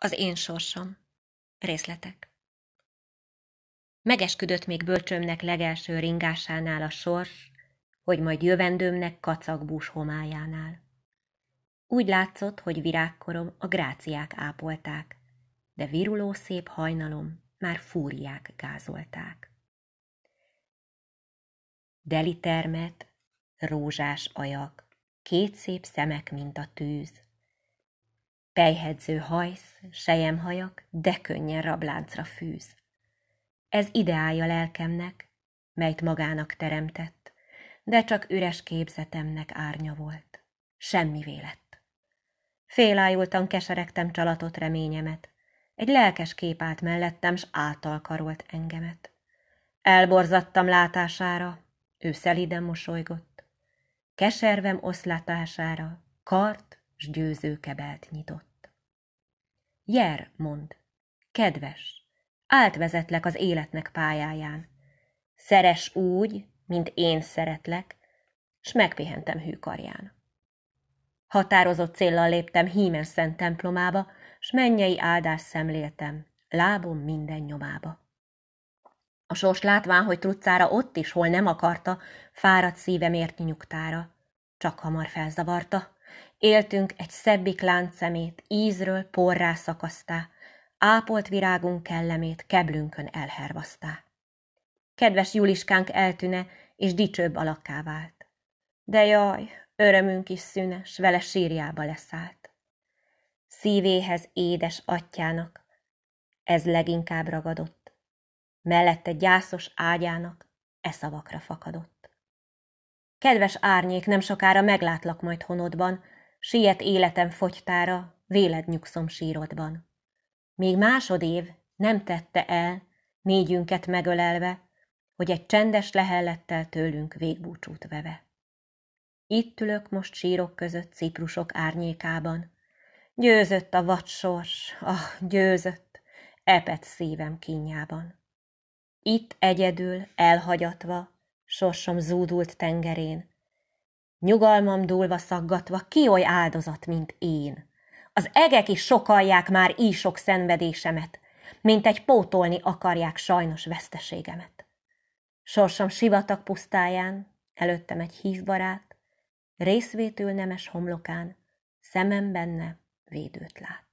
Az én sorsom. Részletek. Megesküdött még bölcsömnek legelső ringásánál a sors, hogy majd jövendőmnek kacagbús homályánál. Úgy látszott, hogy virágkorom a gráciák ápolták, de viruló szép hajnalom már fúriák gázolták. Deli termet, rózsás ajak, két szép szemek, mint a tűz, Tejhedző hajsz, sejemhajak, de könnyen rabláncra fűz. Ez ideálja lelkemnek, melyt magának teremtett, de csak üres képzetemnek árnya volt. semmi vélet. Félájultan keseregtem csalatot reményemet, egy lelkes kép állt mellettem, s karolt engemet. Elborzattam látására, ő szeliden mosolygott. Keservem oszlatására kart s győző kebelt nyitott. Jer, mond. Kedves, átvezetlek az életnek pályáján. Szeres úgy, mint én szeretlek, s megpihentem hűkarján. Határozott céllal léptem hímen szent templomába, s mennyei áldás szemléltem, lábom minden nyomába. A sors látván, hogy truccára ott is, hol nem akarta, fáradt szívemért nyugtára, csak hamar felzavarta, Éltünk egy szebbik láncszemét, ízről porrá szakasztá, ápolt virágunk kellemét keblünkön elhervasztá. Kedves Juliskánk eltűne, és dicsőbb alakká vált. De jaj, örömünk is szűnes, vele sírjába leszállt. Szívéhez édes atyának, ez leginkább ragadott, mellette gyászos ágyának e szavakra fakadott. Kedves árnyék, nem sokára meglátlak majd honodban, Siet életem fogytára, véled nyugszom sírodban. Még másodév nem tette el, négyünket megölelve, hogy egy csendes lehellettel tőlünk végbúcsút veve. Itt ülök most sírok között ciprusok árnyékában. Győzött a vadsors, ah, győzött, epet szívem kínjában. Itt egyedül, elhagyatva, sorsom zúdult tengerén, Nyugalmam dúlva szaggatva, ki oly áldozat, mint én? Az egek is sokalják már így sok szenvedésemet, mint egy pótolni akarják sajnos veszteségemet. Sorsom sivatag pusztáján, előttem egy hívbarát, részvétül nemes homlokán, szemem benne védőt lát.